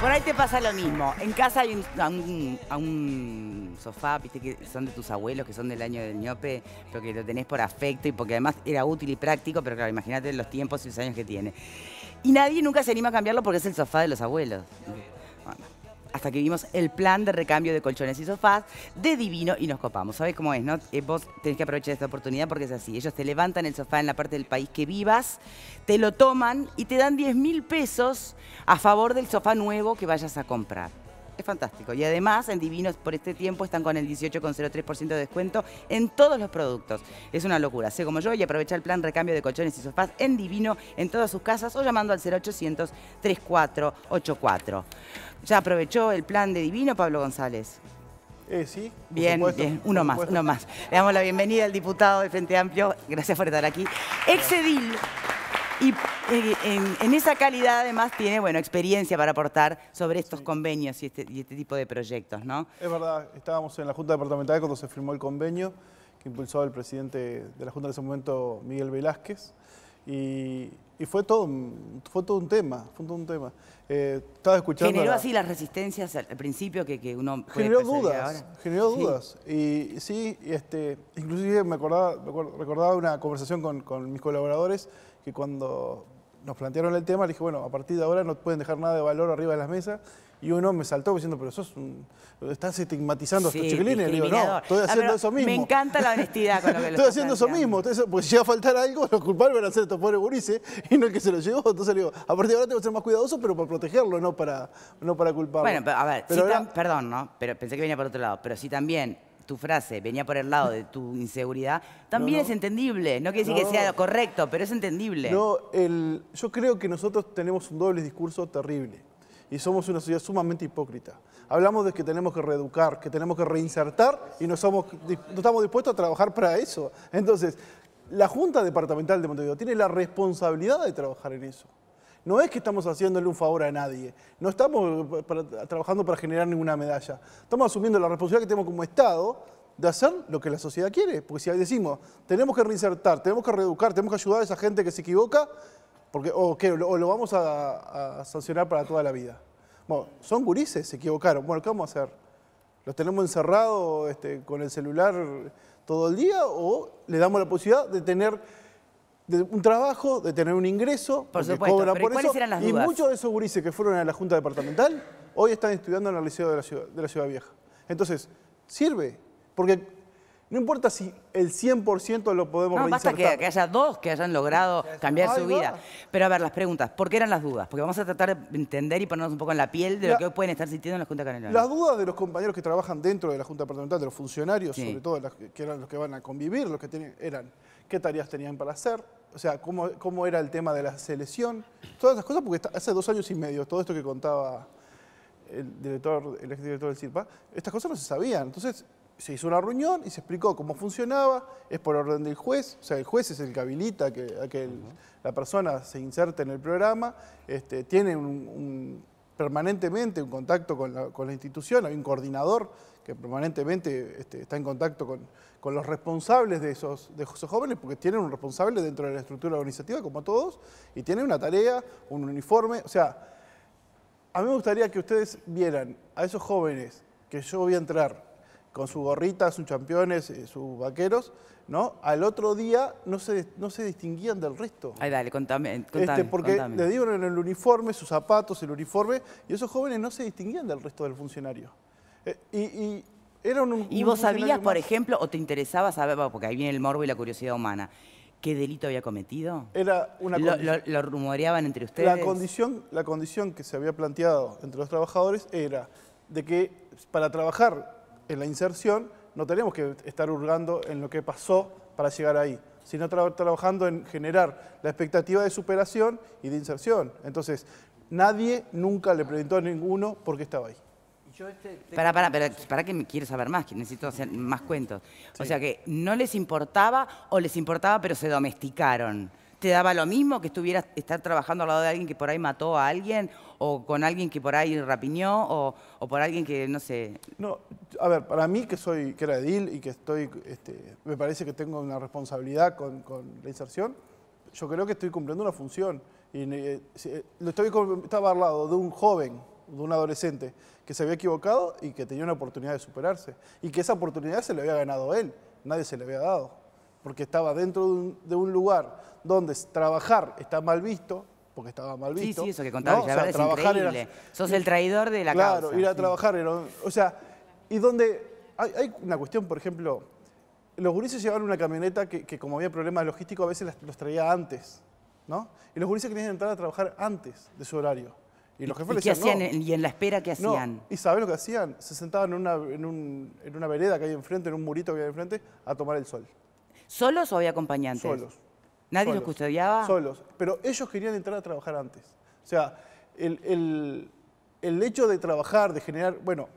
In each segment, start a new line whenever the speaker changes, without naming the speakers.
Por ahí te pasa lo mismo. En casa hay un, sofá, viste, que son de tus abuelos, que son del año del ñope, pero que lo tenés por afecto y porque además era útil y práctico, pero claro, imagínate los tiempos y los años que tiene. Y nadie nunca se anima a cambiarlo porque es el sofá de los abuelos hasta que vimos el plan de recambio de colchones y sofás de Divino y nos copamos. ¿Sabés cómo es, no? Eh, vos tenés que aprovechar esta oportunidad porque es así. Ellos te levantan el sofá en la parte del país que vivas, te lo toman y te dan 10 mil pesos a favor del sofá nuevo que vayas a comprar. Es fantástico. Y además, en Divino, por este tiempo están con el 18,03% de descuento en todos los productos. Es una locura. Sé como yo y aprovecha el plan recambio de colchones y sofás en Divino en todas sus casas o llamando al 0800 3484. ¿Ya aprovechó el plan de Divino, Pablo González? Eh, sí. Bien, bien. Uno más, uno más. Le damos la bienvenida al diputado de Frente Amplio. Gracias por estar aquí. Exedil y en, esa calidad además tiene bueno, experiencia para aportar sobre estos convenios este, y este, tipo de proyectos, ¿no?
Es verdad, estábamos en la Junta Departamental cuando se firmó el convenio que impulsó el presidente de la Junta en ese momento, Miguel Velázquez, y, fue, todo, fue todo un tema, fue un tema. Eh, estaba escuchando... Generó así las
resistencias al principio que, uno puede Generó dudas,
generó dudas. Y sí, este, inclusive me acordaba, me una conversación con mis colaboradores que cuando nos plantearon el tema, le dije, bueno, a partir de ahora no pueden dejar nada de valor arriba de las mesas. Y uno me saltó diciendo, pero sos un, estás estigmatizando a estos chiquilines. Le digo, no, estoy haciendo eso mismo. Me encanta la honestidad con lo que lo Estoy haciendo eso mismo. Entonces, pues si va a faltar algo, los culpables van a ser estos pobres gurises y no el que se lo llevó. Entonces le digo, a partir de ahora tengo que ser más cuidadoso, pero para protegerlo, no para, no para culparlo. Bueno, a ver,
perdón, ¿no? Pero pensé que venía por otro lado. Pero si también tu frase venía por el lado de tu inseguridad, también es entendible. No quiere decir que sea correcto, pero es entendible. No,
yo creo que nosotros tenemos un doble discurso terrible y somos una sociedad sumamente hipócrita. Hablamos de que tenemos que reeducar, que tenemos que reinsertar y no, no estamos dispuestos a trabajar para eso. Entonces, la Junta Departamental de Montevideo tiene la responsabilidad de trabajar en eso. No es que estamos haciéndole un favor a nadie, no estamos eh, trabajando para generar ninguna medalla. Estamos asumiendo la responsabilidad que tenemos como Estado de hacer lo que la sociedad quiere. Porque si decimos, tenemos que reinsertar, tenemos que reeducar, tenemos que ayudar a esa gente que se equivoca, porque, o, lo vamos a, sancionar para toda la vida. Bueno, son gurises, se equivocaron. Bueno, ¿qué vamos a hacer? ¿Los tenemos encerrados este, con el celular todo el día o le damos la posibilidad de tener de un trabajo, de tener un ingreso, por supuesto, por eso. Eran las y muchos de esos gurises que fueron a la Junta Departamental hoy están estudiando en el Liceo de la Ciudad, de la ciudad Vieja. Entonces, sirve, porque no importa si el 100% lo podemos no, basta que, haya
dos que hayan logrado cambiar su vida. Pero a ver, las preguntas. ¿Por qué eran las dudas? Porque vamos a tratar de entender y ponernos un poco en la piel de lo que hoy pueden estar sintiendo en la Junta Canelona. Las
dudas de los compañeros que trabajan dentro de la Junta Departamental, de los funcionarios, sobre todo, que eran los que van a convivir, los que tienen, eran qué tareas tenían para hacer, o sea, cómo, cómo era el tema de la selección, todas esas cosas, porque hace dos años y medio, todo esto que contaba el director, el director del CIRPA, estas cosas no se sabían. Entonces, se hizo una reunión y se explicó cómo funcionaba, es por orden del juez, o sea, el juez es el que habilita que, a que la persona se inserte en el programa, este, tiene permanentemente un contacto con la institución, hay un coordinador que permanentemente este, está en contacto con, los responsables de esos, de esos jóvenes, porque tienen un responsable dentro de la estructura organizativa, como todos, y tienen una tarea, un uniforme. O sea, a mí me gustaría que ustedes vieran a esos jóvenes que yo voy a entrar con su gorrita, sus championes, eh, sus vaqueros, ¿no? Al otro día no se, no se distinguían del resto. Ay, dale, contame, este, Porque le dieron el uniforme, sus zapatos, el uniforme, y esos jóvenes no se distinguían del resto del funcionario. Eh, y, era ¿Y vos sabías, por ejemplo,
o te interesaba saber, porque ahí viene el morbo y la curiosidad humana, qué delito había cometido?
Era una lo,
lo, rumoreaban entre ustedes. La
condición, la condición que se había planteado entre los trabajadores era de que para trabajar en la inserción no tenemos que estar hurgando en lo que pasó para llegar ahí, sino trabajando en generar la expectativa de superación y de inserción. Entonces, nadie nunca le preguntó a ninguno por qué estaba ahí.
Yo Para, este, para, que me quieres saber más, que necesito hacer más cuentos. O sea que no les importaba o les importaba, pero se domesticaron. ¿Te daba lo mismo que estuvieras estar trabajando al lado de alguien que por ahí mató a alguien o con alguien que por ahí rapiñó o, por alguien que, no sé?
No, a ver, para mí que soy, que era edil y que estoy, este, me parece que tengo una responsabilidad con, la inserción, yo creo que estoy cumpliendo una función. Y, eh, eh estaba al lado de un joven de un adolescente que se había equivocado y que tenía una oportunidad de superarse. Y que esa oportunidad se le había ganado él, nadie se le había dado. Porque estaba dentro de un, lugar donde trabajar está mal visto, porque estaba mal visto. Sí, sí, eso que contaba Sos el traidor de la casa Claro, ir a trabajar. o sea, y donde hay, una cuestión, por ejemplo, los gurises llevaban una camioneta que, como había problemas logísticos, a veces los traía antes, ¿no? Y los gurises querían entrar a trabajar antes de su horario. Y los jefes decían,
¿Y en la espera qué hacían?
¿Y sabés lo que hacían? Se sentaban en una, en, una vereda que hay enfrente, en un murito que hay enfrente, a tomar el sol. ¿Solos o había acompañantes? Solos. ¿Nadie los custodiaba? Solos. Pero ellos querían entrar a trabajar antes. O sea, el, hecho de trabajar, de generar... Bueno,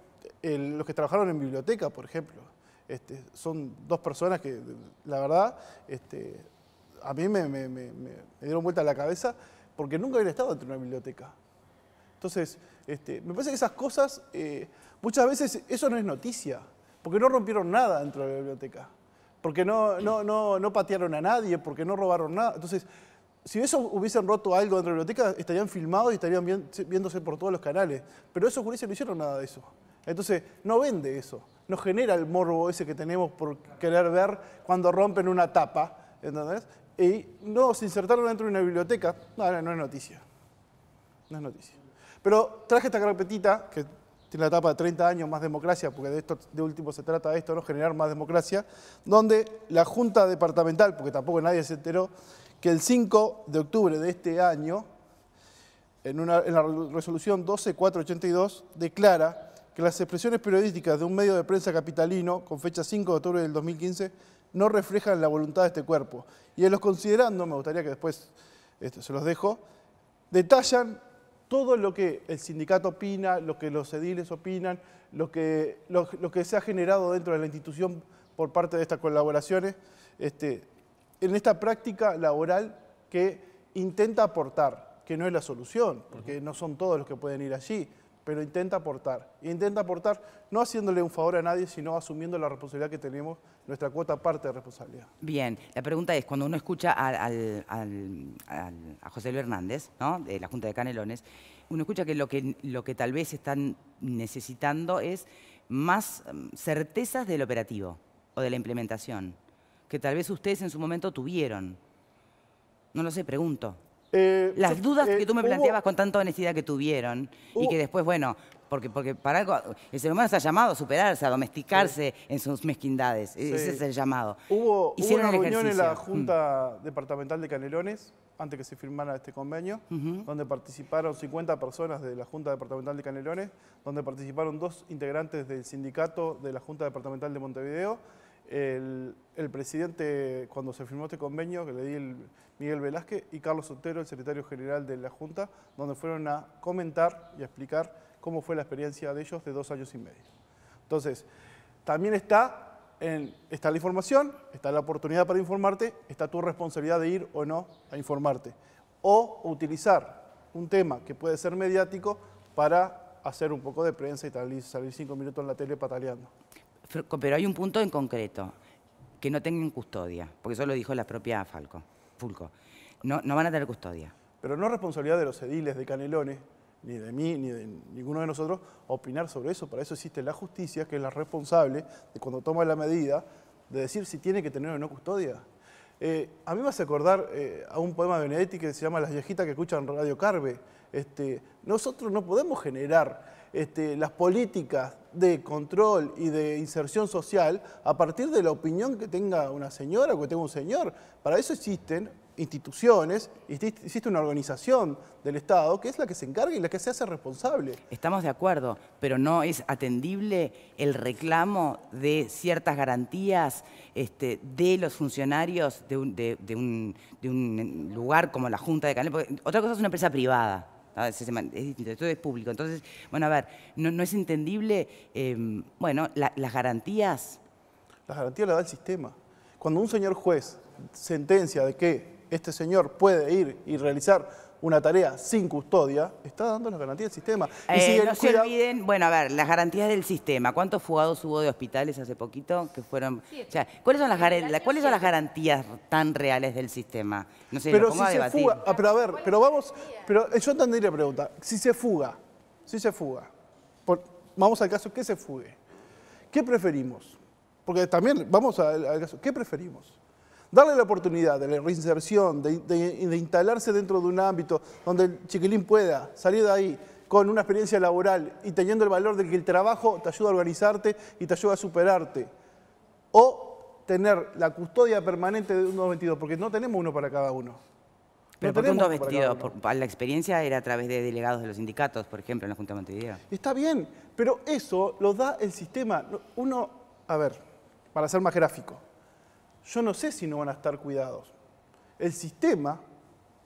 los que trabajaron en biblioteca, por ejemplo, este, son dos personas que, la verdad, este, a mí me, dieron vuelta a la cabeza porque nunca había estado dentro una biblioteca. Entonces, este, me parece que esas cosas, eh, muchas veces eso no es noticia, porque no rompieron nada dentro de la biblioteca, porque no, no, no, no patearon a nadie, porque no robaron nada. Entonces, si eso hubiesen roto algo dentro de la biblioteca, estarían filmados y estarían viéndose por todos los canales. Pero esos juristas no hicieron nada de eso. Entonces, no vende eso. No genera el morbo ese que tenemos por querer ver cuando rompen una tapa. ¿Entendés? Y no se insertaron dentro de una biblioteca. no es noticia. No es noticia. Pero traje esta carpetita, que tiene la etapa de 30 años más democracia, porque de esto de último se trata de esto, ¿no? Generar más democracia, donde la Junta Departamental, porque tampoco nadie se enteró, que el 5 de octubre de este año, en, una, la resolución 12482, declara que las expresiones periodísticas de un medio de prensa capitalino con fecha 5 de octubre del 2015 no reflejan la voluntad de este cuerpo. Y en los considerando, me gustaría que después este, se los dejo, detallan todo lo que el sindicato opina, lo que los ediles opinan, lo que, lo, que se ha generado dentro de la institución por parte de estas colaboraciones, este, en esta práctica laboral que intenta aportar, que no es la solución, porque no son todos los que pueden ir allí, pero intenta aportar. Intenta aportar no haciéndole un favor a nadie, sino asumiendo la responsabilidad que tenemos, nuestra cuota parte de responsabilidad.
Bien, la pregunta es, cuando uno escucha a, José Luis Hernández, ¿no? de la Junta de Canelones, uno escucha que, lo que tal vez están necesitando es más mm, certezas del operativo o de la implementación, que tal vez ustedes en su momento tuvieron. No lo sé, pregunto. Eh, Las dudas eh, que tú me planteabas con tanta honestidad que tuvieron y que después, bueno, porque, porque para algo, el ser humano ha llamado a superarse, a domesticarse en sus mezquindades. E-, ese es el llamado.
Hubo, una reunión en la Junta mm. Departamental de Canelones, antes que se firmara este convenio, donde participaron 50 personas de la Junta Departamental de Canelones, donde participaron dos integrantes del sindicato de la Junta Departamental de Montevideo el, presidente, cuando se firmó este convenio, que le di el, Miguel Velázquez y Carlos Sotero, el secretario general de la Junta, donde fueron a comentar y a explicar cómo fue la experiencia de ellos de dos años y medio. Entonces, también está, la información, está la oportunidad para informarte, está tu responsabilidad de ir o no a informarte. O utilizar un tema que puede ser mediático para hacer un poco de prensa y salir cinco minutos en la tele pataleando.
Pero hay un punto en concreto, que no tengan custodia, porque eso lo dijo la propia Falco, Fulco. No, no van a tener custodia.
Pero no es responsabilidad de los ediles de Canelones, ni de mí, ni de ninguno de nosotros, opinar sobre eso. Para eso existe la justicia, que es la responsable de cuando toma la medida, de decir si tiene que tener o no custodia. Eh, a mí me hace acordar eh, a un poema de Benedetti que se llama Las viejitas que escuchan Radio Carve. Este, nosotros no podemos generar este, las políticas de control y de inserción social a partir de la opinión que tenga una señora o que tenga un señor. Para eso existen instituciones, existe una organización del Estado que es la que se encarga y la que se hace responsable.
Estamos de acuerdo, pero no es atendible el reclamo de ciertas garantías este, de los funcionarios de un, de, un, de un, lugar como la Junta de Canel. otra cosa es una empresa privada. Ah, esto es público. Entonces, bueno, a ver, no, es entendible, em, bueno, las garantías.
Las garantías las da el sistema. Cuando un señor juez sentencia de que este señor puede ir y realizar una tarea sin custodia, está dando las garantías del sistema. y eh, si no se
olviden, bueno, a ver, las garantías del sistema. ¿Cuántos fugados hubo de hospitales hace poquito que fueron? ¿cuáles son las, garantías tan reales del sistema? No sé, pero si se fuga,
ah, pero a ver, pero vamos, pero eh, yo entendí la pregunta. Si se fuga, si se fuga, vamos al caso que se fugue. ¿Qué preferimos? Porque también vamos al caso, ¿qué preferimos? darle la oportunidad de la reinserción, de, instalarse dentro de un ámbito donde el chiquilín pueda salir de ahí con una experiencia laboral y teniendo el valor de que el trabajo te ayuda a organizarte y te ayuda a superarte. O tener la custodia permanente de un 2-22, porque no tenemos uno para cada uno. Pero ¿por qué un
la experiencia era a través de delegados de los sindicatos, por ejemplo, en la Junta de Montevideo.
Está bien, pero eso lo da el sistema. Uno, a ver, para ser más gráfico, yo no sé si no van a estar cuidados. El sistema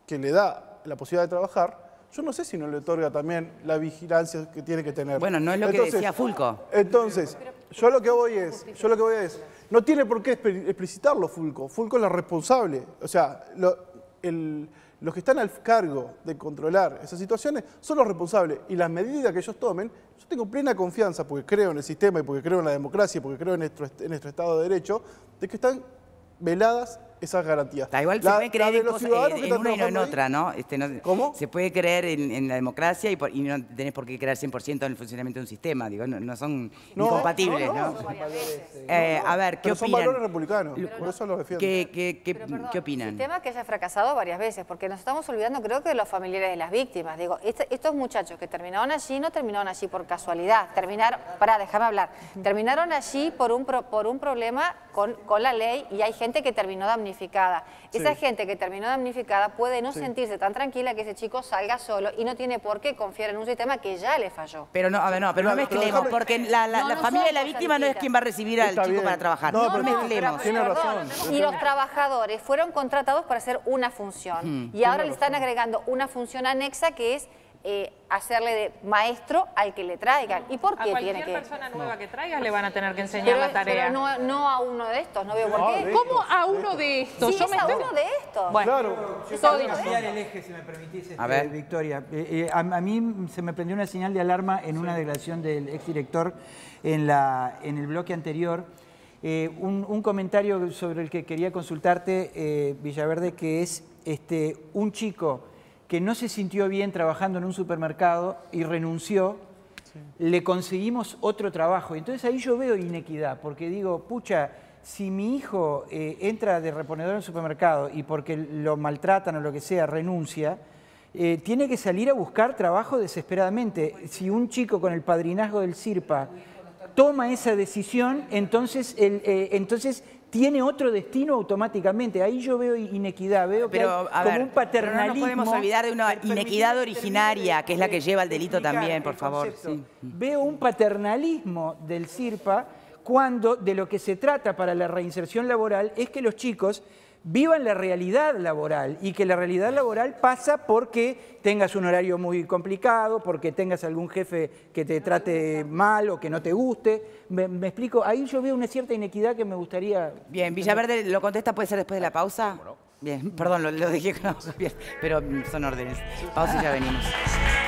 que le da la posibilidad de trabajar, yo no sé si no le otorga también la vigilancia que tiene que tener. Bueno, no es lo que decía Fulco. Entonces, yo lo que voy es, yo lo que voy es, no tiene por qué explicitarlo Fulco. Fulco es la responsable. O sea, los que están al cargo de controlar esas situaciones son los responsables. Y las medidas que ellos tomen, yo tengo plena confianza, porque creo en el sistema y porque creo en la democracia, porque creo en en nuestro Estado de Derecho, de que están veladas esas garantías. Da igual se puede creer en, una y en
otra, este, ¿no? ¿Cómo? Se puede creer en, la democracia y, no tenés por qué creer 100% en el funcionamiento de un sistema, digo, no, son incompatibles, ¿no?
Eh, a ver, ¿qué son valores republicanos, por eso los defiendo. ¿Qué, qué, qué, Un
tema que haya
fracasado varias veces, porque nos estamos olvidando creo que de los familiares de las víctimas, digo, este, estos muchachos que terminaron allí no terminaron allí por casualidad, terminaron, pará, déjame hablar, terminaron allí por un, por un problema con, con la ley y hay gente que terminó damnificada esa gente que terminó damnificada puede no sentirse tan tranquila que ese chico salga solo y no tiene por qué confiar en un sistema que ya le falló. Pero no, a ver, no, pero no, mezclemos, porque la, familia de la víctima no es quien va a recibir al chico para trabajar. No, pero mezclemos. Y los trabajadores fueron contratados para hacer una función. Hmm. Y ahora le están agregando una función anexa que es... Eh, hacerle de maestro al que le traigan. ¿Y por qué tiene que...? cualquier persona nueva que traigas le van a tener que enseñar la tarea. Pero no, no, a uno de estos, no veo por qué. ¿Cómo a uno de estos? Sí, Yo es me a uno de estos. Bueno, claro. Yo quiero cambiar
el eje, si me permitís, a este, ver. Victoria. Eh, eh, a, mí se me prendió una señal de alarma en una declaración del exdirector en, la, en el bloque anterior. Eh, un, un, comentario sobre el que quería consultarte, Villaverde, que es este, un chico que no se sintió bien trabajando en un supermercado y renunció, le conseguimos otro trabajo. Entonces ahí yo veo inequidad, porque digo, pucha, si mi hijo eh, entra de reponedor en supermercado y porque lo maltratan o lo que sea, renuncia, eh, tiene que salir a buscar trabajo desesperadamente. Si un chico con el padrinazgo del CIRPA toma esa decisión, entonces, eh, entonces tiene otro destino automáticamente. Ahí yo veo inequidad, veo como un paternalismo. Pero no podemos olvidar de
una inequidad originaria, que es la que lleva al delito también, por favor.
Veo un paternalismo del CIRPA cuando de lo que se trata para la reinserción laboral es que los chicos en la realidad laboral y que la realidad laboral pasa porque tengas un horario muy complicado, porque tengas algún jefe que te trate mal o que no te guste. Me, explico, ahí yo veo una cierta inequidad que me gustaría... Bien, Villaverde, ¿lo contesta? ¿Puede ser después de la ah, pausa?
Bien, perdón, lo, dije con la pero son órdenes. Pausa y ya venimos.